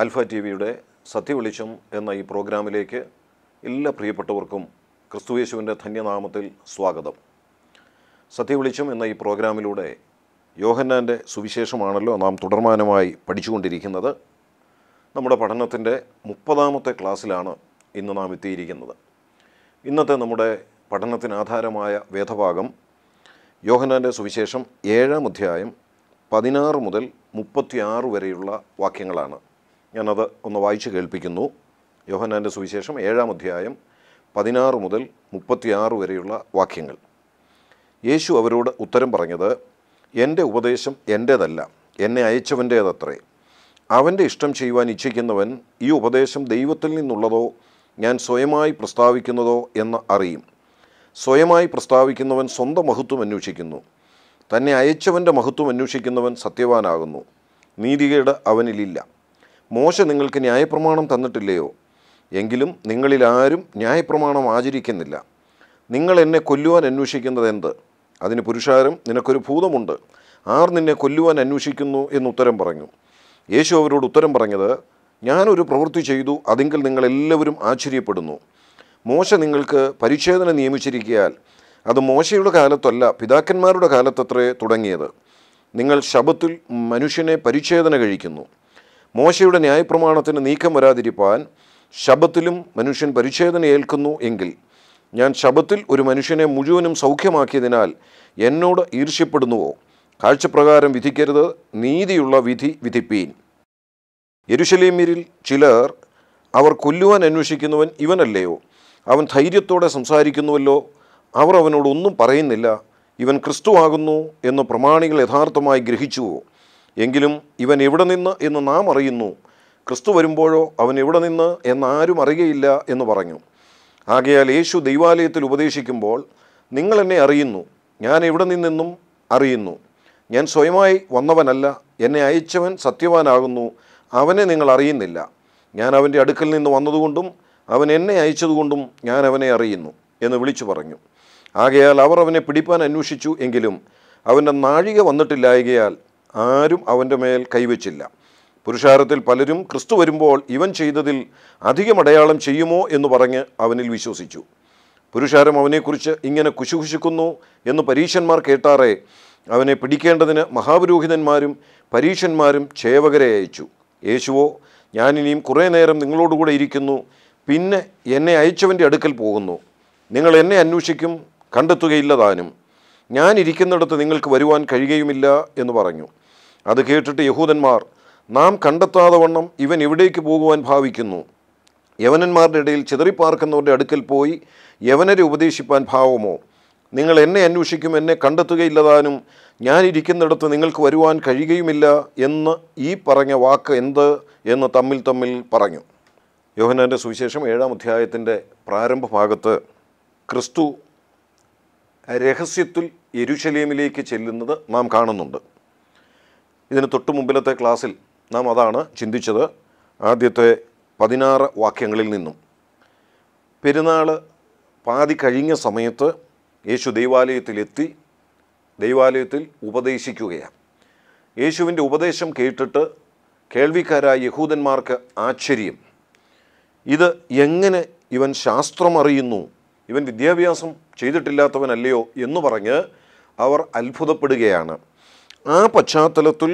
alpha T വിയുടെ വെളിച്ചം എന്ന ഈ പ്രോഗ്രാമിലേക്ക് എല്ലാ പ്രിയപ്പെട്ടവർക്കും ക്രിസ്തുയേശുവിൻ്റെ ധന്യനാമത്തിൽ സ്വാഗതം വെളിച്ചം എന്ന ഈ പ്രോഗ്രാമിലൂടെ യോഹന്നാൻ്റെ സുവിശേഷമാണല്ലോ നാം തുടർമാനമായി പഠിച്ചുകൊണ്ടിരിക്കുന്നത് നമ്മുടെ പഠനത്തിൻ്റെ മുപ്പതാമത്തെ ക്ലാസ്സിലാണ് ഇന്ന് നാം എത്തിയിരിക്കുന്നത് ഇന്നത്തെ നമ്മുടെ പഠനത്തിന് ആധാരമായ വേദഭാഗം യോഹന്നാൻ്റെ സുവിശേഷം ഏഴാം അധ്യായം പതിനാറ് മുതൽ മുപ്പത്തിയാറ് വരെയുള്ള വാക്യങ്ങളാണ് ഞാനത് ഒന്ന് വായിച്ചു കേൾപ്പിക്കുന്നു യോഹനാൻ്റെ സുവിശേഷം ഏഴാം അധ്യായം പതിനാറ് മുതൽ മുപ്പത്തിയാറ് വരെയുള്ള വാക്യങ്ങൾ യേശു അവരോട് ഉത്തരം പറഞ്ഞത് എൻ്റെ ഉപദേശം എൻ്റേതല്ല എന്നെ അയച്ചവൻ്റേതത്രേ അവൻ്റെ ഇഷ്ടം ചെയ്യുവാൻ ഇച്ഛിക്കുന്നവൻ ഈ ഉപദേശം ദൈവത്തിൽ നിന്നുള്ളതോ ഞാൻ സ്വയമായി പ്രസ്താവിക്കുന്നതോ എന്ന് അറിയും സ്വയമായി പ്രസ്താവിക്കുന്നവൻ സ്വന്തം മഹത്വം അന്വേഷിക്കുന്നു തന്നെ അയച്ചവൻ്റെ മഹത്വം അന്വേഷിക്കുന്നവൻ സത്യവാനാകുന്നു നീതികേട് അവനിലില്ല മോശ നിങ്ങൾക്ക് ന്യായപ്രമാണം തന്നിട്ടില്ലയോ എങ്കിലും നിങ്ങളിൽ ആരും ന്യായപ്രമാണം ആചരിക്കുന്നില്ല നിങ്ങൾ എന്നെ കൊല്ലുവാൻ അന്വേഷിക്കുന്നത് എന്ത് അതിന് പുരുഷാരം നിനക്കൊരു ഭൂതമുണ്ട് ആർ നിന്നെ കൊല്ലുവാൻ അന്വേഷിക്കുന്നു ഉത്തരം പറഞ്ഞു യേശു അവരോട് ഉത്തരം പറഞ്ഞത് ഞാനൊരു പ്രവൃത്തി ചെയ്തു അതെങ്കിൽ നിങ്ങളെല്ലാവരും ആശ്ചര്യപ്പെടുന്നു മോശ നിങ്ങൾക്ക് പരിച്ഛേദന നിയമിച്ചിരിക്കയാൽ അത് മോശയുടെ കാലത്തല്ല പിതാക്കന്മാരുടെ കാലത്തത്രേ തുടങ്ങിയത് നിങ്ങൾ ശബത്തിൽ മനുഷ്യനെ പരിച്ഛേദന കഴിക്കുന്നു മോശയുടെ ന്യായപ്രമാണത്തിന് നീക്കം വരാതിരിപ്പാൻ ശബത്തിലും മനുഷ്യൻ പരിച്ഛേദന ഏൽക്കുന്നു എങ്കിൽ ഞാൻ ശബത്തിൽ ഒരു മനുഷ്യനെ മുഴുവനും സൗഖ്യമാക്കിയതിനാൽ എന്നോട് ഈർഷ്യപ്പെടുന്നുവോ കാഴ്ചപ്രകാരം വിധിക്കരുത് നീതിയുള്ള വിധി വിധിപ്പീൻ യരുഷലേമിരിൽ ചിലർ അവർ കൊല്ലുവാൻ അന്വേഷിക്കുന്നവൻ ഇവനല്ലയോ അവൻ ധൈര്യത്തോടെ സംസാരിക്കുന്നുവല്ലോ അവർ അവനോടൊന്നും പറയുന്നില്ല ഇവൻ ക്രിസ്തുവാകുന്നു എന്ന് പ്രമാണികൾ യഥാർത്ഥമായി ഗ്രഹിച്ചുവോ എങ്കിലും ഇവൻ എവിടെ നിന്ന് എന്ന് നാം അറിയുന്നു ക്രിസ്തു വരുമ്പോഴോ അവൻ എവിടെ നിന്ന് എന്നാരും അറിയയില്ല എന്ന് പറഞ്ഞു ആകയാൽ യേശു ദൈവാലയത്തിൽ ഉപദേശിക്കുമ്പോൾ നിങ്ങൾ എന്നെ അറിയുന്നു ഞാൻ എവിടെ നിന്നെന്നും അറിയുന്നു ഞാൻ സ്വയമായി വന്നവനല്ല എന്നെ അയച്ചവൻ സത്യവാനാകുന്നു അവനെ നിങ്ങൾ അറിയുന്നില്ല ഞാൻ അവൻ്റെ അടുക്കൽ നിന്ന് വന്നതുകൊണ്ടും അവൻ എന്നെ അയച്ചതുകൊണ്ടും ഞാൻ അവനെ അറിയുന്നു എന്ന് വിളിച്ചു പറഞ്ഞു ആകയാൽ അവർ അവനെ പിടിപ്പാൻ അന്വേഷിച്ചു എങ്കിലും അവൻ്റെ നാഴിക വന്നിട്ടില്ലായകയാൽ ആരും അവൻ്റെ മേൽ കൈവച്ചില്ല പുരുഷാരത്തിൽ പലരും ക്രിസ്തു വരുമ്പോൾ ഇവൻ ചെയ്തതിൽ അധികം അടയാളം ചെയ്യുമോ എന്ന് പറഞ്ഞ് അവനിൽ വിശ്വസിച്ചു പുരുഷാരം അവനെക്കുറിച്ച് ഇങ്ങനെ കുശുഖുശിക്കുന്നു എന്ന് പരീശന്മാർ കേട്ടാറേ അവനെ പിടിക്കേണ്ടതിന് മഹാപുരോഹിതന്മാരും പരീശന്മാരും ചേവകരെ അയച്ചു യേശുവോ ഞാനിനിയും കുറേ നേരം നിങ്ങളോടുകൂടെ ഇരിക്കുന്നു പിന്നെ എന്നെ അയച്ചവൻ്റെ അടുക്കൽ പോകുന്നു നിങ്ങൾ എന്നെ അന്വേഷിക്കും കണ്ടെത്തുകയില്ല താനും ഞാനിരിക്കുന്നിടത്ത് നിങ്ങൾക്ക് വരുവാൻ കഴിയുകയുമില്ല എന്ന് പറഞ്ഞു അത് കേട്ടിട്ട് യഹൂദന്മാർ നാം കണ്ടെത്താതെ വണ്ണം ഇവൻ ഇവിടേക്ക് പോകുവാൻ ഭാവിക്കുന്നു യവനന്മാരുടെ ഇടയിൽ ചിതറിപ്പാർക്കുന്നവരുടെ അടുക്കൽ പോയി യവനരെ ഉപദേശിപ്പാൻ ഭാവമോ നിങ്ങൾ എന്നെ അന്വേഷിക്കും എന്നെ കണ്ടെത്തുകയില്ലതാനും ഞാനിരിക്കുന്നിടത്ത് നിങ്ങൾക്ക് വരുവാൻ കഴിയുകയുമില്ല എന്ന് ഈ പറഞ്ഞ വാക്ക് എന്ത് എന്ന് തമ്മിൽ തമ്മിൽ പറഞ്ഞു യോഹനാൻ്റെ സുവിശേഷം ഏഴാം അധ്യായത്തിൻ്റെ പ്രാരംഭ ഭാഗത്ത് ക്രിസ്തു രഹസ്യത്തിൽ എരുശലീമിലേക്ക് ചെല്ലുന്നത് നാം കാണുന്നുണ്ട് ഇതിന് തൊട്ടു മുമ്പിലത്തെ ക്ലാസ്സിൽ നാം അതാണ് ചിന്തിച്ചത് ആദ്യത്തെ പതിനാറ് വാക്യങ്ങളിൽ നിന്നും പെരുന്നാൾ പാതി കഴിഞ്ഞ സമയത്ത് യേശു ദൈവാലയത്തിലെത്തി ദൈവാലയത്തിൽ ഉപദേശിക്കുകയാണ് യേശുവിൻ്റെ ഉപദേശം കേട്ടിട്ട് കേൾവിക്കാരായ യഹൂദന്മാർക്ക് ആശ്ചര്യം ഇത് എങ്ങനെ ഇവൻ ശാസ്ത്രം അറിയുന്നു ഇവൻ വിദ്യാഭ്യാസം ചെയ്തിട്ടില്ലാത്തവനല്ലയോ എന്ന് പറഞ്ഞ് അവർ അത്ഭുതപ്പെടുകയാണ് ആ പശ്ചാത്തലത്തിൽ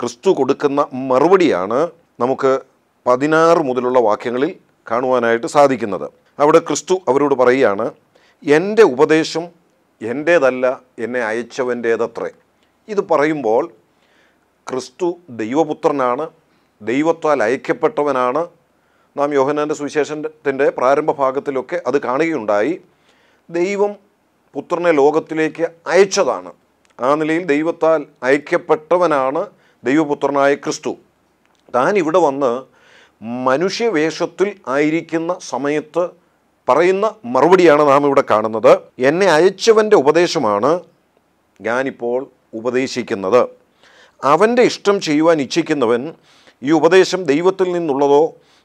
ക്രിസ്തു കൊടുക്കുന്ന മറുപടിയാണ് നമുക്ക് പതിനാറ് മുതലുള്ള വാക്യങ്ങളിൽ കാണുവാനായിട്ട് സാധിക്കുന്നത് അവിടെ ക്രിസ്തു അവരോട് പറയുകയാണ് എൻ്റെ ഉപദേശം എൻ്റേതല്ല എന്നെ അയച്ചവൻ്റേതത്രേ ഇത് പറയുമ്പോൾ ക്രിസ്തു ദൈവപുത്രനാണ് ദൈവത്താൽ അയക്കപ്പെട്ടവനാണ് നാം യോഹനാൻ്റെ സുവിശേഷത്തിൻ്റെ പ്രാരംഭ ഭാഗത്തിലൊക്കെ അത് കാണുകയുണ്ടായി ദൈവം പുത്രനെ ലോകത്തിലേക്ക് അയച്ചതാണ് ആ നിലയിൽ ദൈവത്താൽ ഐക്യപ്പെട്ടവനാണ് ദൈവപുത്രനായ ക്രിസ്തു താൻ ഇവിടെ വന്ന് മനുഷ്യവേഷത്തിൽ ആയിരിക്കുന്ന സമയത്ത് പറയുന്ന മറുപടിയാണ് നാം ഇവിടെ കാണുന്നത് എന്നെ അയച്ചവൻ്റെ ഉപദേശമാണ് ഞാനിപ്പോൾ ഉപദേശിക്കുന്നത് അവൻ്റെ ഇഷ്ടം ചെയ്യുവാൻ ഇച്ഛിക്കുന്നവൻ ഈ ഉപദേശം ദൈവത്തിൽ നിന്നുള്ളതോ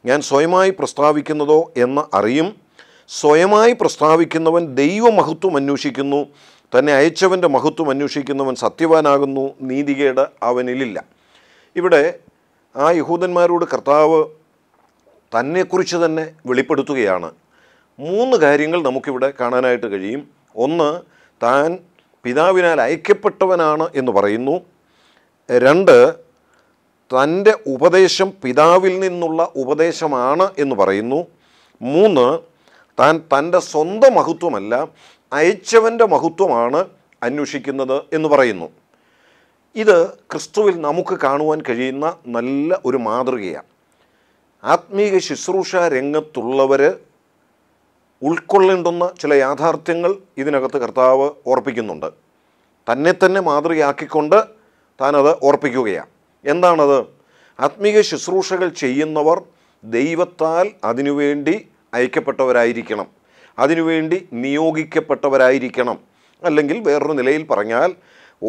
ഞാൻ സ്വയമായി പ്രസ്താവിക്കുന്നതോ എന്ന് അറിയും സ്വയമായി പ്രസ്താവിക്കുന്നവൻ ദൈവമഹത്വം അന്വേഷിക്കുന്നു തന്നെ അയച്ചവൻ്റെ മഹത്വം അന്വേഷിക്കുന്നവൻ സത്യവാനാകുന്നു നീതികേട് അവനിലില്ല ഇവിടെ ആ യഹൂദന്മാരോട് കർത്താവ് തന്നെക്കുറിച്ച് തന്നെ വെളിപ്പെടുത്തുകയാണ് മൂന്ന് കാര്യങ്ങൾ നമുക്കിവിടെ കാണാനായിട്ട് കഴിയും ഒന്ന് താൻ പിതാവിനാൽ അയക്കപ്പെട്ടവനാണ് എന്ന് പറയുന്നു രണ്ട് തൻ്റെ ഉപദേശം പിതാവിൽ നിന്നുള്ള ഉപദേശമാണ് എന്ന് പറയുന്നു മൂന്ന് താൻ തൻ്റെ സ്വന്തം മഹത്വമല്ല അയച്ചവൻ്റെ മഹത്വമാണ് അന്വേഷിക്കുന്നത് എന്ന് പറയുന്നു ഇത് ക്രിസ്തുവിൽ നമുക്ക് കാണുവാൻ കഴിയുന്ന നല്ല ഒരു മാതൃകയാണ് ആത്മീക ശുശ്രൂഷ രംഗത്തുള്ളവർ ഉൾക്കൊള്ളേണ്ടുന്ന ചില യാഥാർത്ഥ്യങ്ങൾ ഇതിനകത്ത് കർത്താവ് ഓർപ്പിക്കുന്നുണ്ട് തന്നെ തന്നെ മാതൃകയാക്കിക്കൊണ്ട് താനത് ഓർപ്പിക്കുകയാണ് എന്താണത് ആത്മീക ശുശ്രൂഷകൾ ചെയ്യുന്നവർ ദൈവത്താൽ അതിനുവേണ്ടി അയക്കപ്പെട്ടവരായിരിക്കണം അതിനുവേണ്ടി നിയോഗിക്കപ്പെട്ടവരായിരിക്കണം അല്ലെങ്കിൽ വേറൊരു നിലയിൽ പറഞ്ഞാൽ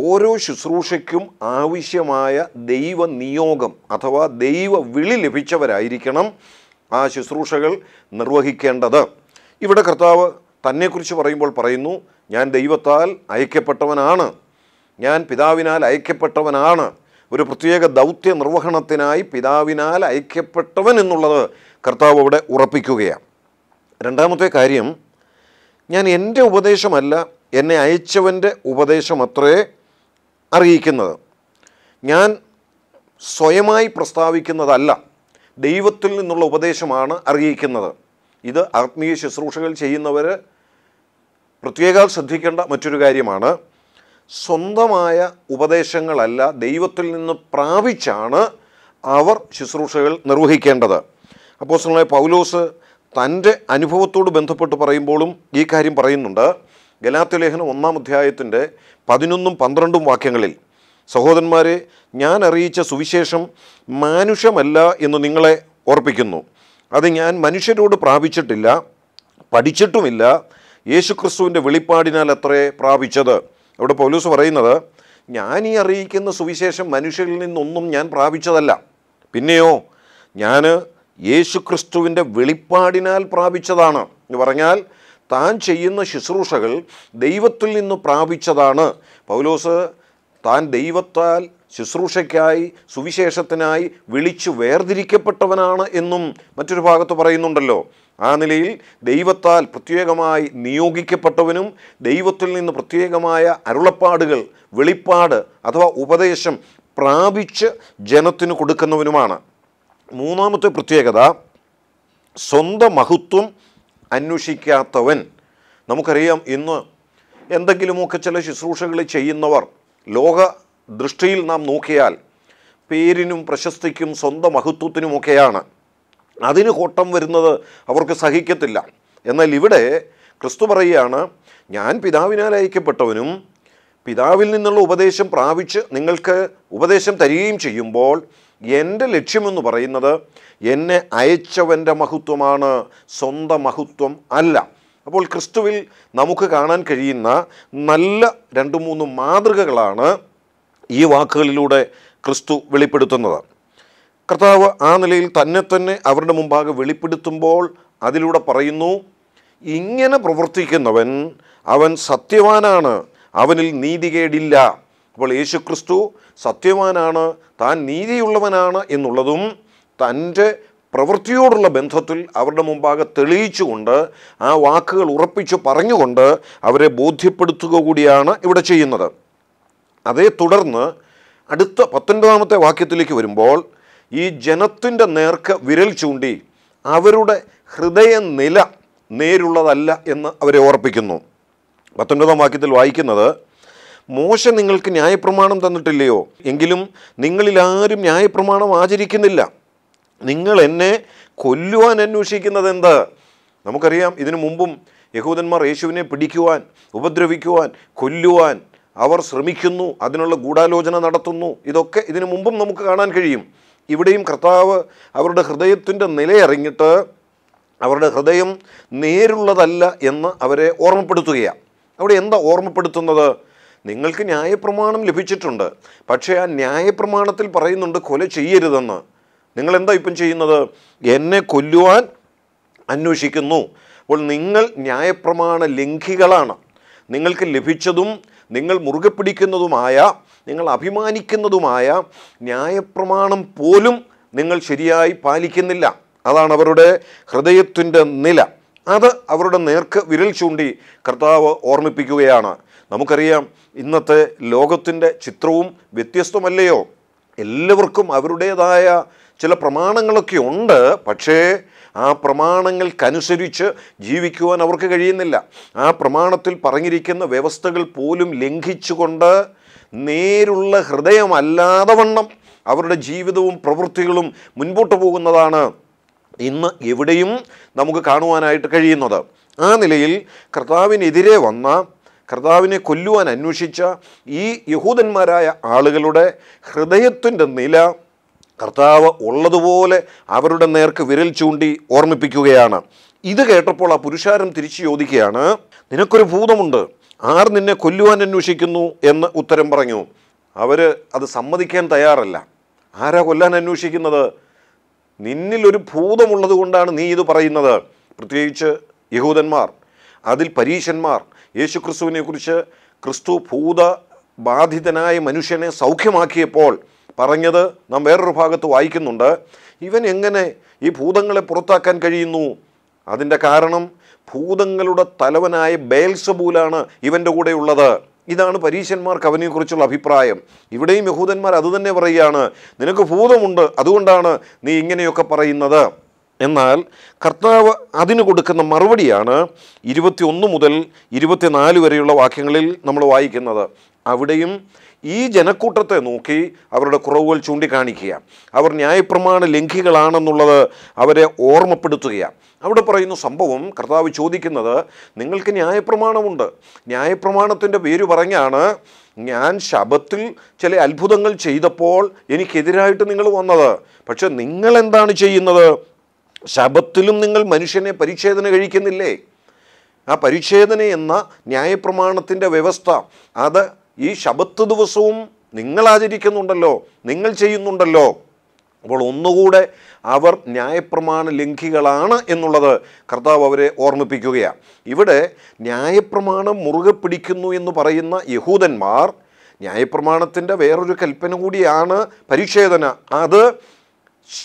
ഓരോ ശുശ്രൂഷയ്ക്കും ആവശ്യമായ ദൈവ നിയോഗം അഥവാ ദൈവ വിളി ലഭിച്ചവരായിരിക്കണം ആ ശുശ്രൂഷകൾ നിർവഹിക്കേണ്ടത് ഇവിടെ കർത്താവ് തന്നെക്കുറിച്ച് പറയുമ്പോൾ പറയുന്നു ഞാൻ ദൈവത്താൽ അയക്കപ്പെട്ടവനാണ് ഞാൻ പിതാവിനാൽ അയക്കപ്പെട്ടവനാണ് ഒരു പ്രത്യേക ദൗത്യ നിർവഹണത്തിനായി പിതാവിനാൽ അയക്കപ്പെട്ടവൻ എന്നുള്ളത് കർത്താവ് അവിടെ ഉറപ്പിക്കുകയാണ് രണ്ടാമത്തെ കാര്യം ഞാൻ എൻ്റെ ഉപദേശമല്ല എന്നെ അയച്ചവൻ്റെ ഉപദേശമത്രേ അറിയിക്കുന്നത് ഞാൻ സ്വയമായി പ്രസ്താവിക്കുന്നതല്ല ദൈവത്തിൽ നിന്നുള്ള ഉപദേശമാണ് അറിയിക്കുന്നത് ഇത് ആത്മീയ ശുശ്രൂഷകൾ ചെയ്യുന്നവർ പ്രത്യേകം ശ്രദ്ധിക്കേണ്ട മറ്റൊരു കാര്യമാണ് സ്വന്തമായ ഉപദേശങ്ങളല്ല ദൈവത്തിൽ നിന്ന് പ്രാപിച്ചാണ് അവർ ശുശ്രൂഷകൾ നിർവഹിക്കേണ്ടത് അപ്പോൾ പൗലോസ് തൻ്റെ അനുഭവത്തോട് ബന്ധപ്പെട്ട് പറയുമ്പോഴും ഈ കാര്യം പറയുന്നുണ്ട് ഗലാത്യലേഖനം ഒന്നാം അധ്യായത്തിൻ്റെ പതിനൊന്നും പന്ത്രണ്ടും വാക്യങ്ങളിൽ സഹോദരന്മാരെ ഞാൻ അറിയിച്ച സുവിശേഷം മാനുഷമല്ല എന്ന് നിങ്ങളെ ഓർപ്പിക്കുന്നു അത് ഞാൻ മനുഷ്യരോട് പ്രാപിച്ചിട്ടില്ല പഠിച്ചിട്ടുമില്ല യേശുക്രിസ്തുവിൻ്റെ വെളിപ്പാടിനാൽ അത്രേ പ്രാപിച്ചത് അവിടെ പോലീസ് പറയുന്നത് ഞാൻ ഈ അറിയിക്കുന്ന സുവിശേഷം മനുഷ്യരിൽ നിന്നൊന്നും ഞാൻ പ്രാപിച്ചതല്ല പിന്നെയോ ഞാൻ യേശുക്രിസ്തുവിൻ്റെ വെളിപ്പാടിനാൽ പ്രാപിച്ചതാണ് എന്ന് പറഞ്ഞാൽ താൻ ചെയ്യുന്ന ശുശ്രൂഷകൾ ദൈവത്തിൽ നിന്ന് പ്രാപിച്ചതാണ് പൗലോസ് താൻ ദൈവത്താൽ ശുശ്രൂഷയ്ക്കായി സുവിശേഷത്തിനായി വിളിച്ചു വേർതിരിക്കപ്പെട്ടവനാണ് എന്നും മറ്റൊരു ഭാഗത്ത് പറയുന്നുണ്ടല്ലോ ആ നിലയിൽ ദൈവത്താൽ പ്രത്യേകമായി നിയോഗിക്കപ്പെട്ടവനും ദൈവത്തിൽ നിന്ന് പ്രത്യേകമായ അരുളപ്പാടുകൾ വെളിപ്പാട് അഥവാ ഉപദേശം പ്രാപിച്ച് ജനത്തിന് കൊടുക്കുന്നവനുമാണ് മൂന്നാമത്തെ പ്രത്യേകത സ്വന്തം മഹത്വം അന്വേഷിക്കാത്തവൻ നമുക്കറിയാം ഇന്ന് എന്തെങ്കിലുമൊക്കെ ചില ശുശ്രൂഷകൾ ചെയ്യുന്നവർ ലോക ദൃഷ്ടിയിൽ നാം നോക്കിയാൽ പേരിനും പ്രശസ്തിക്കും സ്വന്തം മഹത്വത്തിനുമൊക്കെയാണ് അതിന് കോട്ടം വരുന്നത് അവർക്ക് സഹിക്കത്തില്ല എന്നാൽ ഇവിടെ ക്രിസ്തു പറയുകയാണ് ഞാൻ പിതാവിനാൽ അയക്കപ്പെട്ടവനും പിതാവിൽ നിന്നുള്ള ഉപദേശം പ്രാപിച്ച് നിങ്ങൾക്ക് ഉപദേശം തരികയും ചെയ്യുമ്പോൾ എൻ്റെ ലക്ഷ്യമെന്ന് പറയുന്നത് എന്നെ അയച്ചവൻ്റെ മഹത്വമാണ് സ്വന്തം മഹത്വം അല്ല അപ്പോൾ ക്രിസ്തുവിൽ നമുക്ക് കാണാൻ കഴിയുന്ന നല്ല രണ്ട് മൂന്ന് മാതൃകകളാണ് ഈ വാക്കുകളിലൂടെ ക്രിസ്തു വെളിപ്പെടുത്തുന്നത് കർത്താവ് ആ നിലയിൽ തന്നെ തന്നെ അവരുടെ മുമ്പാകെ വെളിപ്പെടുത്തുമ്പോൾ അതിലൂടെ പറയുന്നു ഇങ്ങനെ പ്രവർത്തിക്കുന്നവൻ അവൻ സത്യവാനാണ് അവനിൽ നീതികേടില്ല അപ്പോൾ യേശുക്രിസ്തു സത്യവാനാണ് താൻ നീതിയുള്ളവനാണ് എന്നുള്ളതും തൻ്റെ പ്രവൃത്തിയോടുള്ള ബന്ധത്തിൽ അവരുടെ മുമ്പാകെ തെളിയിച്ചുകൊണ്ട് ആ വാക്കുകൾ ഉറപ്പിച്ചു പറഞ്ഞുകൊണ്ട് അവരെ ബോധ്യപ്പെടുത്തുക കൂടിയാണ് ഇവിടെ ചെയ്യുന്നത് അതേ തുടർന്ന് അടുത്ത പത്തൊൻപതാമത്തെ വാക്യത്തിലേക്ക് വരുമ്പോൾ ഈ ജനത്തിൻ്റെ നേർക്ക് വിരൽ ചൂണ്ടി അവരുടെ ഹൃദയ നില നേരുള്ളതല്ല എന്ന് അവരെ ഓർപ്പിക്കുന്നു പത്തൊൻപതാം വാക്യത്തിൽ വായിക്കുന്നത് മോശ നിങ്ങൾക്ക് ന്യായപ്രമാണം തന്നിട്ടില്ലയോ എങ്കിലും നിങ്ങളിൽ ആരും ന്യായപ്രമാണം ആചരിക്കുന്നില്ല നിങ്ങൾ എന്നെ കൊല്ലുവാൻ അന്വേഷിക്കുന്നത് എന്ത് നമുക്കറിയാം ഇതിനു മുമ്പും യഹൂദന്മാർ യേശുവിനെ പിടിക്കുവാൻ ഉപദ്രവിക്കുവാൻ കൊല്ലുവാൻ അവർ ശ്രമിക്കുന്നു അതിനുള്ള ഗൂഢാലോചന നടത്തുന്നു ഇതൊക്കെ ഇതിനു മുമ്പും നമുക്ക് കാണാൻ കഴിയും ഇവിടെയും കർത്താവ് അവരുടെ ഹൃദയത്തിൻ്റെ നിലയറിഞ്ഞിട്ട് അവരുടെ ഹൃദയം നേരുള്ളതല്ല എന്ന് അവരെ ഓർമ്മപ്പെടുത്തുകയാണ് അവിടെ എന്താ ഓർമ്മപ്പെടുത്തുന്നത് നിങ്ങൾക്ക് ന്യായപ്രമാണം ലഭിച്ചിട്ടുണ്ട് പക്ഷേ ആ ന്യായപ്രമാണത്തിൽ പറയുന്നുണ്ട് കൊല ചെയ്യരുതെന്ന് എന്താ ഇപ്പം ചെയ്യുന്നത് എന്നെ കൊല്ലുവാൻ അന്വേഷിക്കുന്നു അപ്പോൾ നിങ്ങൾ ന്യായപ്രമാണ ലംഘികളാണ് നിങ്ങൾക്ക് ലഭിച്ചതും നിങ്ങൾ മുറുകെ പിടിക്കുന്നതുമായ നിങ്ങൾ അഭിമാനിക്കുന്നതുമായ ന്യായപ്രമാണം പോലും നിങ്ങൾ ശരിയായി പാലിക്കുന്നില്ല അതാണ് അവരുടെ ഹൃദയത്തിൻ്റെ നില അത് അവരുടെ നേർക്ക് വിരൽ ചൂണ്ടി കർത്താവ് ഓർമ്മിപ്പിക്കുകയാണ് നമുക്കറിയാം ഇന്നത്തെ ലോകത്തിൻ്റെ ചിത്രവും വ്യത്യസ്തമല്ലയോ എല്ലാവർക്കും അവരുടേതായ ചില പ്രമാണങ്ങളൊക്കെ ഉണ്ട് പക്ഷേ ആ പ്രമാണങ്ങൾക്കനുസരിച്ച് ജീവിക്കുവാൻ അവർക്ക് കഴിയുന്നില്ല ആ പ്രമാണത്തിൽ പറഞ്ഞിരിക്കുന്ന വ്യവസ്ഥകൾ പോലും ലംഘിച്ചുകൊണ്ട് നേരുള്ള ഹൃദയമല്ലാതെ വണ്ണം അവരുടെ ജീവിതവും പ്രവൃത്തികളും മുൻപോട്ട് പോകുന്നതാണ് ഇന്ന് എവിടെയും നമുക്ക് കാണുവാനായിട്ട് കഴിയുന്നത് ആ നിലയിൽ കർത്താവിനെതിരെ വന്ന കർത്താവിനെ കൊല്ലുവാൻ അന്വേഷിച്ച ഈ യഹൂദന്മാരായ ആളുകളുടെ ഹൃദയത്തിൻ്റെ നില കർത്താവ് ഉള്ളതുപോലെ അവരുടെ നേർക്ക് വിരൽ ചൂണ്ടി ഓർമ്മിപ്പിക്കുകയാണ് ഇത് കേട്ടപ്പോൾ ആ പുരുഷാരം തിരിച്ചു ചോദിക്കുകയാണ് നിനക്കൊരു ഭൂതമുണ്ട് ആർ നിന്നെ കൊല്ലുവാൻ അന്വേഷിക്കുന്നു എന്ന് ഉത്തരം പറഞ്ഞു അവർ അത് സമ്മതിക്കാൻ തയ്യാറല്ല ആരാ കൊല്ലാൻ അന്വേഷിക്കുന്നത് നിന്നിലൊരു ഭൂതമുള്ളത് കൊണ്ടാണ് നീ ഇത് പറയുന്നത് പ്രത്യേകിച്ച് യഹൂദന്മാർ അതിൽ പരീശന്മാർ യേശുക്രിസ്തുവിനെക്കുറിച്ച് ക്രിസ്തു ഭൂത ബാധിതനായ മനുഷ്യനെ സൗഖ്യമാക്കിയപ്പോൾ പറഞ്ഞത് നാം വേറൊരു ഭാഗത്ത് വായിക്കുന്നുണ്ട് ഇവൻ എങ്ങനെ ഈ ഭൂതങ്ങളെ പുറത്താക്കാൻ കഴിയുന്നു അതിൻ്റെ കാരണം ഭൂതങ്ങളുടെ തലവനായ ബേൽസബൂലാണ് ഇവൻ്റെ കൂടെ ഉള്ളത് ഇതാണ് പരീശന്മാർക്ക് അവനെക്കുറിച്ചുള്ള അഭിപ്രായം ഇവിടെയും യഹൂദന്മാർ അതുതന്നെ പറയുകയാണ് നിനക്ക് ഭൂതമുണ്ട് അതുകൊണ്ടാണ് നീ ഇങ്ങനെയൊക്കെ പറയുന്നത് എന്നാൽ കർത്താവ് അതിന് കൊടുക്കുന്ന മറുപടിയാണ് ഇരുപത്തിയൊന്ന് മുതൽ ഇരുപത്തിനാല് വരെയുള്ള വാക്യങ്ങളിൽ നമ്മൾ വായിക്കുന്നത് അവിടെയും ഈ ജനക്കൂട്ടത്തെ നോക്കി അവരുടെ കുറവുകൾ ചൂണ്ടിക്കാണിക്കുക അവർ ന്യായപ്രമാണ ലംഘികളാണെന്നുള്ളത് അവരെ ഓർമ്മപ്പെടുത്തുക അവിടെ പറയുന്ന സംഭവം കർത്താവ് ചോദിക്കുന്നത് നിങ്ങൾക്ക് ന്യായപ്രമാണമുണ്ട് ന്യായപ്രമാണത്തിൻ്റെ പേര് പറഞ്ഞാണ് ഞാൻ ശബത്തിൽ ചില അത്ഭുതങ്ങൾ ചെയ്തപ്പോൾ എനിക്കെതിരായിട്ട് നിങ്ങൾ വന്നത് പക്ഷെ നിങ്ങൾ എന്താണ് ചെയ്യുന്നത് ശബത്തിലും നിങ്ങൾ മനുഷ്യനെ പരിച്ഛേദന കഴിക്കുന്നില്ലേ ആ പരിച്ഛേദന എന്ന ന്യായപ്രമാണത്തിൻ്റെ വ്യവസ്ഥ അത് ഈ ശബത്ത് ദിവസവും നിങ്ങൾ ആചരിക്കുന്നുണ്ടല്ലോ നിങ്ങൾ ചെയ്യുന്നുണ്ടല്ലോ അപ്പോൾ ഒന്നുകൂടെ അവർ ന്യായപ്രമാണ ലംഘികളാണ് എന്നുള്ളത് കർത്താവ് അവരെ ഓർമ്മിപ്പിക്കുകയാണ് ഇവിടെ ന്യായപ്രമാണം മുറുകെ പിടിക്കുന്നു എന്ന് പറയുന്ന യഹൂദന്മാർ ന്യായപ്രമാണത്തിൻ്റെ വേറൊരു കൽപ്പന കൂടിയാണ് പരിച്ഛേദന അത്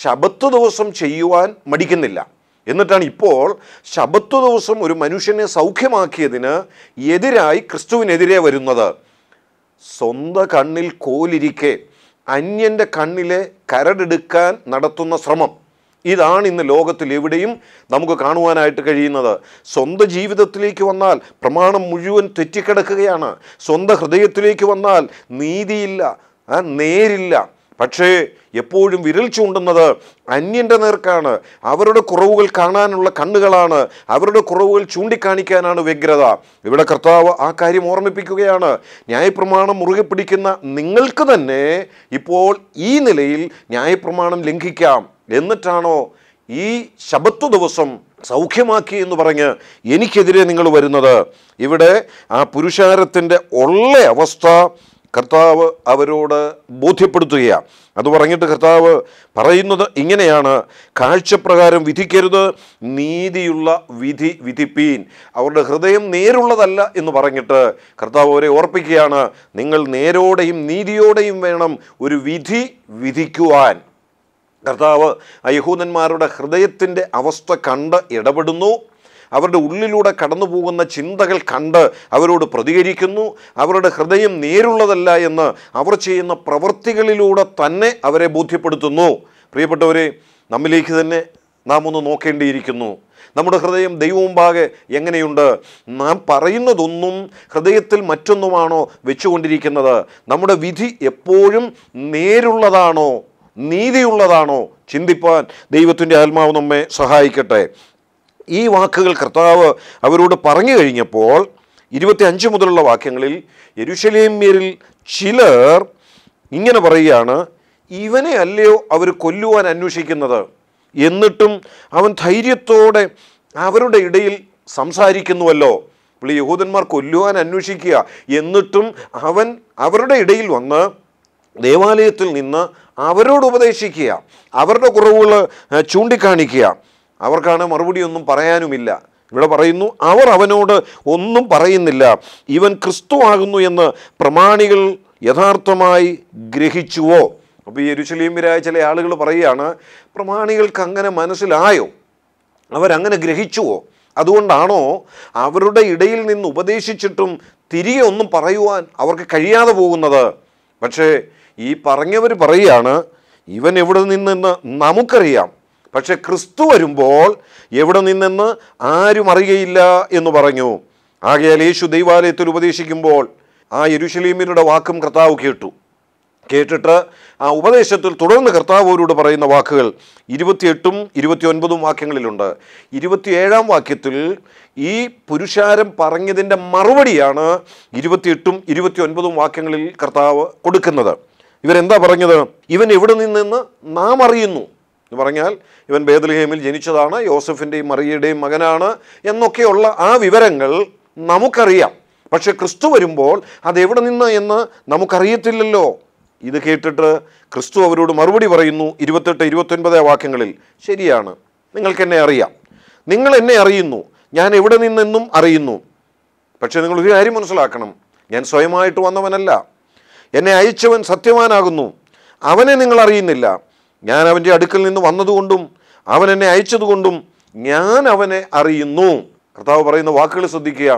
ശബത്ത് ദിവസം ചെയ്യുവാൻ മടിക്കുന്നില്ല എന്നിട്ടാണ് ഇപ്പോൾ ശബത്ത് ദിവസം ഒരു മനുഷ്യനെ സൗഖ്യമാക്കിയതിന് എതിരായി ക്രിസ്തുവിനെതിരെ വരുന്നത് സ്വന്തം കണ്ണിൽ കോലിരിക്കെ അന്യൻ്റെ കണ്ണിലെ കരടെടുക്കാൻ നടത്തുന്ന ശ്രമം ഇതാണ് ഇന്ന് ലോകത്തിൽ എവിടെയും നമുക്ക് കാണുവാനായിട്ട് കഴിയുന്നത് സ്വന്തം ജീവിതത്തിലേക്ക് വന്നാൽ പ്രമാണം മുഴുവൻ തെറ്റിക്കിടക്കുകയാണ് സ്വന്തം ഹൃദയത്തിലേക്ക് വന്നാൽ നീതിയില്ല നേരില്ല പക്ഷേ എപ്പോഴും വിരൽ ചൂണ്ടുന്നത് അന്യൻ്റെ നേർക്കാണ് അവരുടെ കുറവുകൾ കാണാനുള്ള കണ്ണുകളാണ് അവരുടെ കുറവുകൾ ചൂണ്ടിക്കാണിക്കാനാണ് വ്യഗ്രത ഇവിടെ കർത്താവ് ആ കാര്യം ഓർമ്മിപ്പിക്കുകയാണ് ന്യായപ്രമാണം മുറുകെ പിടിക്കുന്ന നിങ്ങൾക്ക് തന്നെ ഇപ്പോൾ ഈ നിലയിൽ ന്യായപ്രമാണം ലംഘിക്കാം എന്നിട്ടാണോ ഈ ശബത്വ ദിവസം സൗഖ്യമാക്കി എന്ന് പറഞ്ഞ് എനിക്കെതിരെ നിങ്ങൾ വരുന്നത് ഇവിടെ ആ പുരുഷാരത്തിൻ്റെ ഉള്ള അവസ്ഥ കർത്താവ് അവരോട് ബോധ്യപ്പെടുത്തുകയാണ് അത് പറഞ്ഞിട്ട് കർത്താവ് പറയുന്നത് ഇങ്ങനെയാണ് കാഴ്ചപ്രകാരം വിധിക്കരുത് നീതിയുള്ള വിധി വിധിപ്പീൻ അവരുടെ ഹൃദയം നേരുള്ളതല്ല എന്ന് പറഞ്ഞിട്ട് കർത്താവ് അവരെ ഓർപ്പിക്കുകയാണ് നിങ്ങൾ നേരോടെയും നീതിയോടെയും വേണം ഒരു വിധി വിധിക്കുവാൻ കർത്താവ് യഹൂദന്മാരുടെ ഹൃദയത്തിൻ്റെ അവസ്ഥ കണ്ട് ഇടപെടുന്നു അവരുടെ ഉള്ളിലൂടെ കടന്നു പോകുന്ന ചിന്തകൾ കണ്ട് അവരോട് പ്രതികരിക്കുന്നു അവരുടെ ഹൃദയം നേരുള്ളതല്ല എന്ന് അവർ ചെയ്യുന്ന പ്രവൃത്തികളിലൂടെ തന്നെ അവരെ ബോധ്യപ്പെടുത്തുന്നു പ്രിയപ്പെട്ടവരെ നമ്മിലേക്ക് തന്നെ നാം ഒന്ന് നോക്കേണ്ടിയിരിക്കുന്നു നമ്മുടെ ഹൃദയം ദൈവമുമ്പാകെ എങ്ങനെയുണ്ട് നാം പറയുന്നതൊന്നും ഹൃദയത്തിൽ മറ്റൊന്നുമാണോ വെച്ചുകൊണ്ടിരിക്കുന്നത് നമ്മുടെ വിധി എപ്പോഴും നേരുള്ളതാണോ നീതിയുള്ളതാണോ ചിന്തിപ്പാൻ ദൈവത്തിൻ്റെ ആത്മാവ് നമ്മെ സഹായിക്കട്ടെ ഈ വാക്കുകൾ കർത്താവ് അവരോട് പറഞ്ഞു കഴിഞ്ഞപ്പോൾ ഇരുപത്തി അഞ്ച് മുതലുള്ള വാക്യങ്ങളിൽ യരുഷലേമ്യരിൽ ചിലർ ഇങ്ങനെ പറയുകയാണ് ഇവനെ അല്ലയോ അവർ കൊല്ലുവാൻ അന്വേഷിക്കുന്നത് എന്നിട്ടും അവൻ ധൈര്യത്തോടെ അവരുടെ ഇടയിൽ സംസാരിക്കുന്നുവല്ലോ പുള്ളി യഹൂദന്മാർ കൊല്ലുവാൻ അന്വേഷിക്കുക എന്നിട്ടും അവൻ അവരുടെ ഇടയിൽ വന്ന് ദേവാലയത്തിൽ നിന്ന് അവരോട് ഉപദേശിക്കുക അവരുടെ കുറവുകൾ ചൂണ്ടിക്കാണിക്കുക അവർക്കാണ് മറുപടി ഒന്നും പറയാനുമില്ല ഇവിടെ പറയുന്നു അവർ അവനോട് ഒന്നും പറയുന്നില്ല ഇവൻ ക്രിസ്തു ആകുന്നു എന്ന് പ്രമാണികൾ യഥാർത്ഥമായി ഗ്രഹിച്ചുവോ അപ്പോൾ ഈ എരുശലീമിരായ ചില ആളുകൾ പറയുകയാണ് പ്രമാണികൾക്ക് അങ്ങനെ മനസ്സിലായോ അവരങ്ങനെ ഗ്രഹിച്ചുവോ അതുകൊണ്ടാണോ അവരുടെ ഇടയിൽ നിന്ന് ഉപദേശിച്ചിട്ടും തിരികെ ഒന്നും പറയുവാൻ അവർക്ക് കഴിയാതെ പോകുന്നത് പക്ഷേ ഈ പറഞ്ഞവർ പറയുകയാണ് ഇവൻ എവിടെ നിന്നെന്ന് നമുക്കറിയാം പക്ഷെ ക്രിസ്തു വരുമ്പോൾ എവിടെ നിന്നെന്ന് ആരും അറിയയില്ല എന്ന് പറഞ്ഞു ആകയാൽ യേശു ദൈവാലയത്തിൽ ഉപദേശിക്കുമ്പോൾ ആ യരുഷലീമിനുടെ വാക്കും കർത്താവ് കേട്ടു കേട്ടിട്ട് ആ ഉപദേശത്തിൽ തുടർന്ന് അവരോട് പറയുന്ന വാക്കുകൾ ഇരുപത്തിയെട്ടും ഇരുപത്തിയൊൻപതും വാക്യങ്ങളിലുണ്ട് ഇരുപത്തിയേഴാം വാക്യത്തിൽ ഈ പുരുഷാരം പറഞ്ഞതിൻ്റെ മറുപടിയാണ് ഇരുപത്തിയെട്ടും ഇരുപത്തിയൊൻപതും വാക്യങ്ങളിൽ കർത്താവ് കൊടുക്കുന്നത് ഇവരെന്താ പറഞ്ഞത് ഇവൻ എവിടെ നിന്നെന്ന് നാം അറിയുന്നു എന്ന് പറഞ്ഞാൽ ഇവൻ ബേദൽഹേമിൽ ജനിച്ചതാണ് യോസഫിൻ്റെയും മറിയയുടെയും മകനാണ് എന്നൊക്കെയുള്ള ആ വിവരങ്ങൾ നമുക്കറിയാം പക്ഷെ ക്രിസ്തു വരുമ്പോൾ അതെവിടെ നിന്ന് എന്ന് നമുക്കറിയത്തില്ലല്ലോ ഇത് കേട്ടിട്ട് ക്രിസ്തു അവരോട് മറുപടി പറയുന്നു ഇരുപത്തെട്ട് ഇരുപത്തൊൻപതേ വാക്യങ്ങളിൽ ശരിയാണ് നിങ്ങൾക്ക് എന്നെ അറിയാം നിങ്ങൾ എന്നെ അറിയുന്നു ഞാൻ എവിടെ നിന്നെന്നും അറിയുന്നു പക്ഷേ നിങ്ങൾ ഒരു കാര്യം മനസ്സിലാക്കണം ഞാൻ സ്വയമായിട്ട് വന്നവനല്ല എന്നെ അയച്ചവൻ സത്യവാനാകുന്നു അവനെ നിങ്ങൾ അറിയുന്നില്ല ഞാൻ അവൻ്റെ അടുക്കൽ നിന്ന് വന്നതുകൊണ്ടും അവൻ എന്നെ അയച്ചതുകൊണ്ടും ഞാൻ അവനെ അറിയുന്നു കർത്താവ് പറയുന്ന വാക്കുകൾ ശ്രദ്ധിക്കുക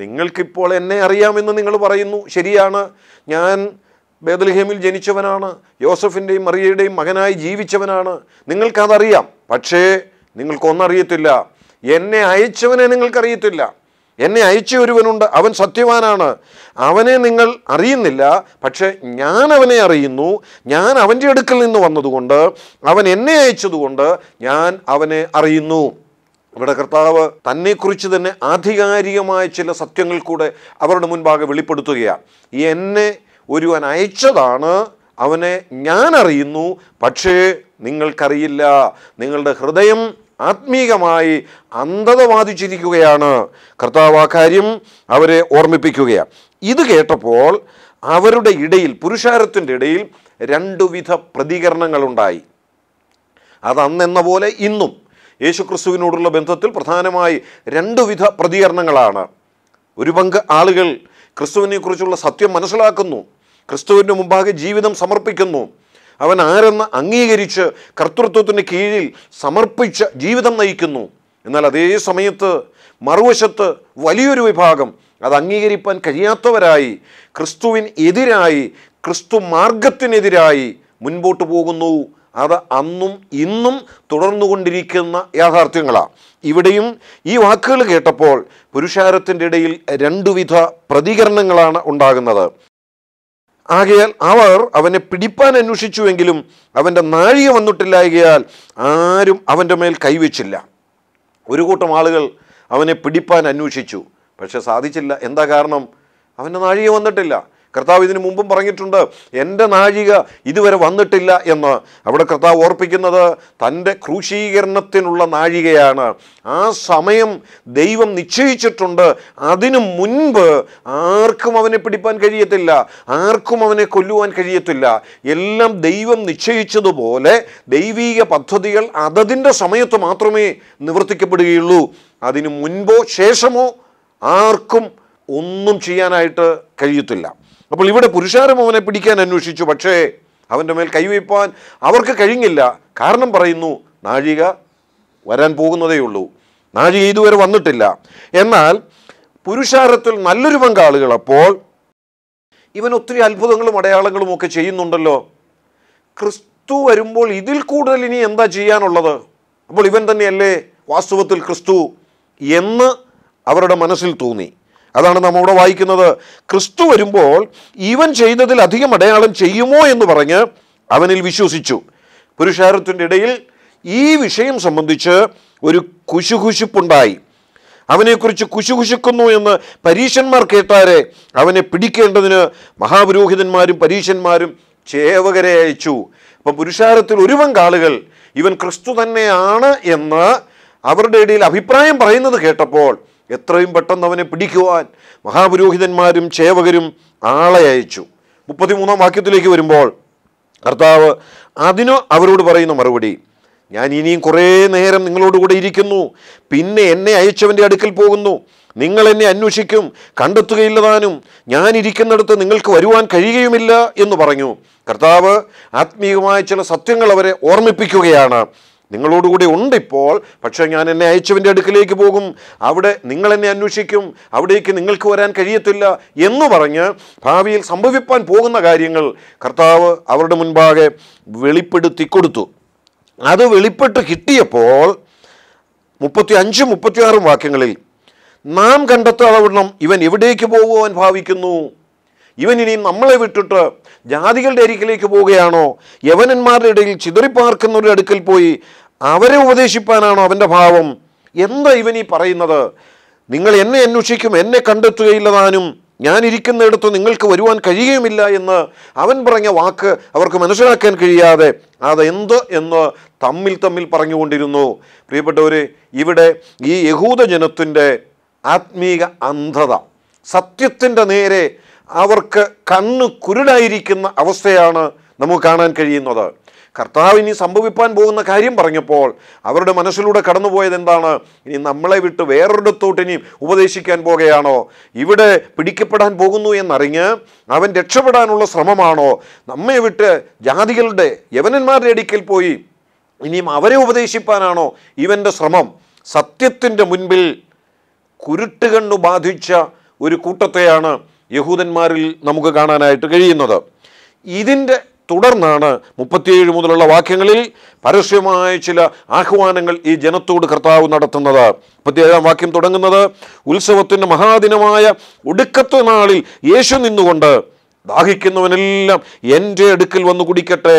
നിങ്ങൾക്കിപ്പോൾ എന്നെ അറിയാമെന്ന് നിങ്ങൾ പറയുന്നു ശരിയാണ് ഞാൻ ബേദൽഹേമിൽ ജനിച്ചവനാണ് യോസഫിൻ്റെയും മറിയയുടെയും മകനായി ജീവിച്ചവനാണ് നിങ്ങൾക്കതറിയാം പക്ഷേ നിങ്ങൾക്കൊന്നറിയത്തില്ല എന്നെ അയച്ചവനെ നിങ്ങൾക്കറിയത്തില്ല എന്നെ അയച്ച ഒരുവനുണ്ട് അവൻ സത്യവാനാണ് അവനെ നിങ്ങൾ അറിയുന്നില്ല പക്ഷേ ഞാൻ അവനെ അറിയുന്നു ഞാൻ അവൻ്റെ അടുക്കൽ നിന്ന് വന്നതുകൊണ്ട് അവൻ എന്നെ അയച്ചതുകൊണ്ട് ഞാൻ അവനെ അറിയുന്നു ഇവിടെ കർത്താവ് തന്നെക്കുറിച്ച് തന്നെ ആധികാരികമായ ചില സത്യങ്ങൾ കൂടെ അവരുടെ മുൻപാകെ വെളിപ്പെടുത്തുകയാണ് ഈ എന്നെ ഒരുവൻ അയച്ചതാണ് അവനെ ഞാൻ അറിയുന്നു പക്ഷേ നിങ്ങൾക്കറിയില്ല നിങ്ങളുടെ ഹൃദയം ആത്മീകമായി അന്ധത ബാധിച്ചിരിക്കുകയാണ് കർത്താവ് ആ കാര്യം അവരെ ഓർമ്മിപ്പിക്കുകയാണ് ഇത് കേട്ടപ്പോൾ അവരുടെ ഇടയിൽ പുരുഷാരത്തിൻ്റെ ഇടയിൽ രണ്ടുവിധ പ്രതികരണങ്ങളുണ്ടായി അത് അന്നെന്ന പോലെ ഇന്നും യേശുക്രിസ്തുവിനോടുള്ള ബന്ധത്തിൽ പ്രധാനമായി രണ്ടുവിധ പ്രതികരണങ്ങളാണ് ഒരു പങ്ക് ആളുകൾ ക്രിസ്തുവിനെക്കുറിച്ചുള്ള സത്യം മനസ്സിലാക്കുന്നു ക്രിസ്തുവിൻ്റെ മുമ്പാകെ ജീവിതം സമർപ്പിക്കുന്നു അവൻ ആരെന്ന് അംഗീകരിച്ച് കർത്തൃത്വത്തിന് കീഴിൽ സമർപ്പിച്ച് ജീവിതം നയിക്കുന്നു എന്നാൽ അതേ സമയത്ത് മറുവശത്ത് വലിയൊരു വിഭാഗം അത് അംഗീകരിപ്പാൻ കഴിയാത്തവരായി ക്രിസ്തുവിന് എതിരായി ക്രിസ്തു മാർഗത്തിനെതിരായി മുൻപോട്ട് പോകുന്നു അത് അന്നും ഇന്നും തുടർന്നുകൊണ്ടിരിക്കുന്ന യാഥാർത്ഥ്യങ്ങളാണ് ഇവിടെയും ഈ വാക്കുകൾ കേട്ടപ്പോൾ പുരുഷാരത്തിൻ്റെ ഇടയിൽ രണ്ടുവിധ പ്രതികരണങ്ങളാണ് ഉണ്ടാകുന്നത് ആകയാൽ അവർ അവനെ പിടിപ്പാൻ അന്വേഷിച്ചുവെങ്കിലും അവൻ്റെ നാഴിക വന്നിട്ടില്ലായകയാൽ ആരും അവൻ്റെ മേൽ കൈവച്ചില്ല ഒരു കൂട്ടം ആളുകൾ അവനെ പിടിപ്പാൻ അന്വേഷിച്ചു പക്ഷെ സാധിച്ചില്ല എന്താ കാരണം അവൻ്റെ നാഴിക വന്നിട്ടില്ല കർത്താവ് ഇതിനു മുമ്പും പറഞ്ഞിട്ടുണ്ട് എൻ്റെ നാഴിക ഇതുവരെ വന്നിട്ടില്ല എന്ന് അവിടെ കർത്താവ് ഓർപ്പിക്കുന്നത് തൻ്റെ ക്രൂശീകരണത്തിനുള്ള നാഴികയാണ് ആ സമയം ദൈവം നിശ്ചയിച്ചിട്ടുണ്ട് അതിനു മുൻപ് ആർക്കും അവനെ പിടിപ്പാൻ കഴിയത്തില്ല ആർക്കും അവനെ കൊല്ലുവാൻ കഴിയത്തില്ല എല്ലാം ദൈവം നിശ്ചയിച്ചതുപോലെ ദൈവീക പദ്ധതികൾ അതതിൻ്റെ സമയത്ത് മാത്രമേ നിവർത്തിക്കപ്പെടുകയുള്ളൂ അതിനു മുൻപോ ശേഷമോ ആർക്കും ഒന്നും ചെയ്യാനായിട്ട് കഴിയത്തില്ല അപ്പോൾ ഇവിടെ പുരുഷാരം അവനെ പിടിക്കാൻ അന്വേഷിച്ചു പക്ഷേ അവൻ്റെ മേൽ കൈവയ്പ്പാൻ അവർക്ക് കഴിഞ്ഞില്ല കാരണം പറയുന്നു നാഴിക വരാൻ പോകുന്നതേ ഉള്ളൂ നാഴിക ഇതുവരെ വന്നിട്ടില്ല എന്നാൽ പുരുഷാരത്തിൽ നല്ലൊരു പങ്കാളുകൾ അപ്പോൾ ഇവൻ ഒത്തിരി അത്ഭുതങ്ങളും അടയാളങ്ങളും ഒക്കെ ചെയ്യുന്നുണ്ടല്ലോ ക്രിസ്തു വരുമ്പോൾ ഇതിൽ കൂടുതൽ ഇനി എന്താ ചെയ്യാനുള്ളത് അപ്പോൾ ഇവൻ തന്നെയല്ലേ വാസ്തവത്തിൽ ക്രിസ്തു എന്ന് അവരുടെ മനസ്സിൽ തോന്നി അതാണ് നമ്മൾ അവിടെ വായിക്കുന്നത് ക്രിസ്തു വരുമ്പോൾ ഇവൻ ചെയ്തതിൽ അധികം അടയാളം ചെയ്യുമോ എന്ന് പറഞ്ഞ് അവനിൽ വിശ്വസിച്ചു പുരുഷാരത്തിൻ്റെ ഇടയിൽ ഈ വിഷയം സംബന്ധിച്ച് ഒരു കുശുകുശുപ്പുണ്ടായി അവനെക്കുറിച്ച് കുശുകുശുക്കുന്നു എന്ന് പരീശന്മാർ കേട്ടാരെ അവനെ പിടിക്കേണ്ടതിന് മഹാപുരോഹിതന്മാരും പരീശന്മാരും ചേവകരെ അയച്ചു അപ്പം പുരുഷാരത്തിൽ ഒരുവൻ കാളുകൾ ഇവൻ ക്രിസ്തു തന്നെയാണ് എന്ന് അവരുടെ ഇടയിൽ അഭിപ്രായം പറയുന്നത് കേട്ടപ്പോൾ എത്രയും പെട്ടെന്ന് അവനെ പിടിക്കുവാൻ മഹാപുരോഹിതന്മാരും ചേവകരും ആളെ അയച്ചു മുപ്പത്തിമൂന്നാം വാക്യത്തിലേക്ക് വരുമ്പോൾ കർത്താവ് അതിനു അവരോട് പറയുന്ന മറുപടി ഞാൻ ഇനിയും കുറേ നേരം നിങ്ങളോടുകൂടെ ഇരിക്കുന്നു പിന്നെ എന്നെ അയച്ചവൻ്റെ അടുക്കൽ പോകുന്നു നിങ്ങൾ എന്നെ അന്വേഷിക്കും കണ്ടെത്തുകയില്ലതാനും ഞാനിരിക്കുന്നിടത്ത് നിങ്ങൾക്ക് വരുവാൻ കഴിയുകയുമില്ല എന്ന് പറഞ്ഞു കർത്താവ് ആത്മീയമായ ചില സത്യങ്ങൾ അവരെ ഓർമ്മിപ്പിക്കുകയാണ് നിങ്ങളോടുകൂടി ഉണ്ടിപ്പോൾ പക്ഷേ ഞാൻ എന്നെ അയച്ചവൻ്റെ അടുക്കിലേക്ക് പോകും അവിടെ നിങ്ങൾ എന്നെ അന്വേഷിക്കും അവിടേക്ക് നിങ്ങൾക്ക് വരാൻ കഴിയത്തില്ല എന്ന് പറഞ്ഞ് ഭാവിയിൽ സംഭവിപ്പാൻ പോകുന്ന കാര്യങ്ങൾ കർത്താവ് അവരുടെ മുൻപാകെ വെളിപ്പെടുത്തി കൊടുത്തു അത് വെളിപ്പെട്ട് കിട്ടിയപ്പോൾ മുപ്പത്തി അഞ്ചും മുപ്പത്തിയാറും വാക്യങ്ങളിൽ നാം കണ്ടെത്താതെ ഇവൻ എവിടേക്ക് പോകുവാൻ ഭാവിക്കുന്നു ഇവൻ ഇനിയും നമ്മളെ വിട്ടിട്ട് ജാതികളുടെ അരികിലേക്ക് പോവുകയാണോ യവനന്മാരുടെ ഇടയിൽ ചിതറിപ്പാർക്കുന്നവരുടെ അടുക്കൽ പോയി അവരെ ഉപദേശിപ്പാനാണോ അവൻ്റെ ഭാവം എന്താ ഇവൻ ഈ പറയുന്നത് നിങ്ങൾ എന്നെ അന്വേഷിക്കും എന്നെ കണ്ടെത്തുകയില്ലതാനും താനും ഞാനിരിക്കുന്നിടത്ത് നിങ്ങൾക്ക് വരുവാൻ കഴിയുകയുമില്ല എന്ന് അവൻ പറഞ്ഞ വാക്ക് അവർക്ക് മനസ്സിലാക്കാൻ കഴിയാതെ അതെന്ത് എന്ന് തമ്മിൽ തമ്മിൽ പറഞ്ഞുകൊണ്ടിരുന്നു പ്രിയപ്പെട്ടവരെ ഇവിടെ ഈ യഹൂദ ആത്മീക അന്ധത സത്യത്തിൻ്റെ നേരെ അവർക്ക് കണ്ണ് കുരുടായിരിക്കുന്ന അവസ്ഥയാണ് നമുക്ക് കാണാൻ കഴിയുന്നത് കർത്താവ് ഇനി സംഭവിപ്പാൻ പോകുന്ന കാര്യം പറഞ്ഞപ്പോൾ അവരുടെ മനസ്സിലൂടെ കടന്നുപോയത് എന്താണ് ഇനി നമ്മളെ വിട്ട് വേറൊരിടത്തോട്ട് ഇനി ഉപദേശിക്കാൻ പോകുകയാണോ ഇവിടെ പിടിക്കപ്പെടാൻ പോകുന്നു എന്നറിഞ്ഞ് അവൻ രക്ഷപ്പെടാനുള്ള ശ്രമമാണോ നമ്മെ വിട്ട് ജാതികളുടെ യവനന്മാരുടെ അടുക്കൽ പോയി ഇനിയും അവരെ ഉപദേശിപ്പാനാണോ ഇവൻ്റെ ശ്രമം സത്യത്തിൻ്റെ മുൻപിൽ കുരുട്ടുകണ്ണു ബാധിച്ച ഒരു കൂട്ടത്തെയാണ് യഹൂദന്മാരിൽ നമുക്ക് കാണാനായിട്ട് കഴിയുന്നത് ഇതിൻ്റെ തുടർന്നാണ് മുപ്പത്തിയേഴ് മുതലുള്ള വാക്യങ്ങളിൽ പരസ്യമായ ചില ആഹ്വാനങ്ങൾ ഈ ജനത്തോട് കർത്താവ് നടത്തുന്നത് മുപ്പത്തിയേഴാം വാക്യം തുടങ്ങുന്നത് ഉത്സവത്തിൻ്റെ മഹാദിനമായ ഒടുക്കത്ത നാളിൽ യേശു നിന്നുകൊണ്ട് ദാഹിക്കുന്നവനെല്ലാം എൻ്റെ അടുക്കൽ വന്ന് കുടിക്കട്ടെ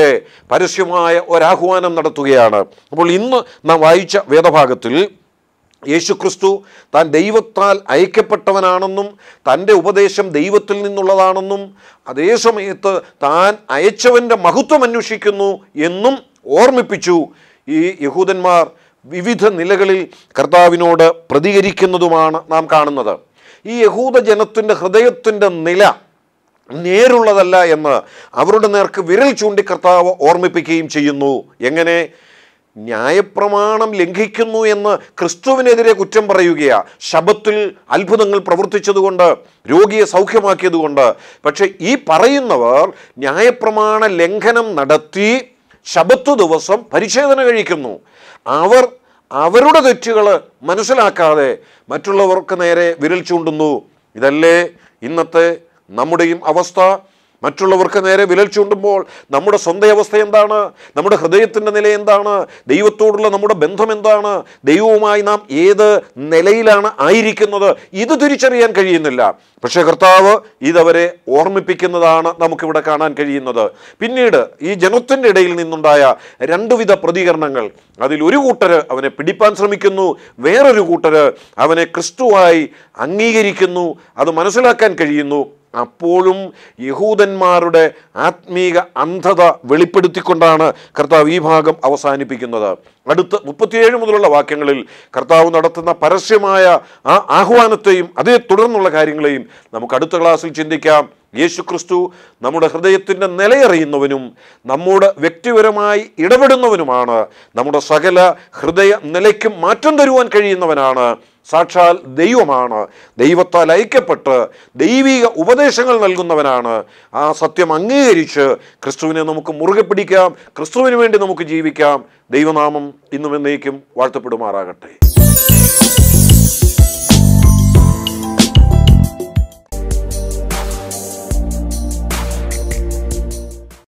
പരസ്യമായ ഒരാഹ്വാനം നടത്തുകയാണ് അപ്പോൾ ഇന്ന് നാം വായിച്ച വേദഭാഗത്തിൽ യേശുക്രിസ്തു താൻ ദൈവത്താൽ അയക്കപ്പെട്ടവനാണെന്നും തൻ്റെ ഉപദേശം ദൈവത്തിൽ നിന്നുള്ളതാണെന്നും അതേ സമയത്ത് താൻ അയച്ചവൻ്റെ മഹത്വം അന്വേഷിക്കുന്നു എന്നും ഓർമ്മിപ്പിച്ചു ഈ യഹൂദന്മാർ വിവിധ നിലകളിൽ കർത്താവിനോട് പ്രതികരിക്കുന്നതുമാണ് നാം കാണുന്നത് ഈ യഹൂദ ജനത്തിൻ്റെ ഹൃദയത്തിൻ്റെ നില നേരുള്ളതല്ല എന്ന് അവരുടെ നേർക്ക് വിരൽ ചൂണ്ടി കർത്താവ് ഓർമ്മിപ്പിക്കുകയും ചെയ്യുന്നു എങ്ങനെ ന്യായപ്രമാണം ലംഘിക്കുന്നു എന്ന് ക്രിസ്തുവിനെതിരെ കുറ്റം പറയുകയാണ് ശബത്തിൽ അത്ഭുതങ്ങൾ പ്രവർത്തിച്ചതുകൊണ്ട് രോഗിയെ സൗഖ്യമാക്കിയതുകൊണ്ട് പക്ഷേ ഈ പറയുന്നവർ ന്യായപ്രമാണ ലംഘനം നടത്തി ശബത്ത് ദിവസം പരിശോധന കഴിക്കുന്നു അവർ അവരുടെ തെറ്റുകൾ മനസ്സിലാക്കാതെ മറ്റുള്ളവർക്ക് നേരെ വിരൽ ചൂണ്ടുന്നു ഇതല്ലേ ഇന്നത്തെ നമ്മുടെയും അവസ്ഥ മറ്റുള്ളവർക്ക് നേരെ വിരൽ ചൂണ്ടുമ്പോൾ നമ്മുടെ സ്വന്തം അവസ്ഥ എന്താണ് നമ്മുടെ ഹൃദയത്തിൻ്റെ നില എന്താണ് ദൈവത്തോടുള്ള നമ്മുടെ ബന്ധം എന്താണ് ദൈവവുമായി നാം ഏത് നിലയിലാണ് ആയിരിക്കുന്നത് ഇത് തിരിച്ചറിയാൻ കഴിയുന്നില്ല പക്ഷേ കർത്താവ് ഇതവരെ ഓർമ്മിപ്പിക്കുന്നതാണ് നമുക്കിവിടെ കാണാൻ കഴിയുന്നത് പിന്നീട് ഈ ജനത്തിൻ്റെ ഇടയിൽ നിന്നുണ്ടായ രണ്ടുവിധ പ്രതികരണങ്ങൾ അതിൽ ഒരു കൂട്ടർ അവനെ പിടിപ്പാൻ ശ്രമിക്കുന്നു വേറൊരു കൂട്ടർ അവനെ ക്രിസ്തുവായി അംഗീകരിക്കുന്നു അത് മനസ്സിലാക്കാൻ കഴിയുന്നു അപ്പോഴും യഹൂദന്മാരുടെ ആത്മീക അന്ധത വെളിപ്പെടുത്തിക്കൊണ്ടാണ് കർത്താവ് ഈ ഭാഗം അവസാനിപ്പിക്കുന്നത് അടുത്ത മുപ്പത്തിയേഴ് മുതലുള്ള വാക്യങ്ങളിൽ കർത്താവ് നടത്തുന്ന പരസ്യമായ ആ ആഹ്വാനത്തെയും അതേ തുടർന്നുള്ള കാര്യങ്ങളെയും നമുക്ക് അടുത്ത ക്ലാസ്സിൽ ചിന്തിക്കാം യേശു ക്രിസ്തു നമ്മുടെ ഹൃദയത്തിൻ്റെ നിലയറിയുന്നവനും നമ്മോട് വ്യക്തിപരമായി ഇടപെടുന്നവനുമാണ് നമ്മുടെ സകല ഹൃദയ നിലയ്ക്കും മാറ്റം തരുവാൻ കഴിയുന്നവനാണ് സാക്ഷാൽ ദൈവമാണ് ദൈവത്താൽ ഐക്യപ്പെട്ട് ദൈവിക ഉപദേശങ്ങൾ നൽകുന്നവനാണ് ആ സത്യം അംഗീകരിച്ച് ക്രിസ്തുവിനെ നമുക്ക് മുറുകെ പിടിക്കാം ക്രിസ്തുവിന് വേണ്ടി നമുക്ക് ജീവിക്കാം ദൈവനാമം ഇന്നും എന്നേക്കും വാഴ്ത്തപ്പെടുമാറാകട്ടെ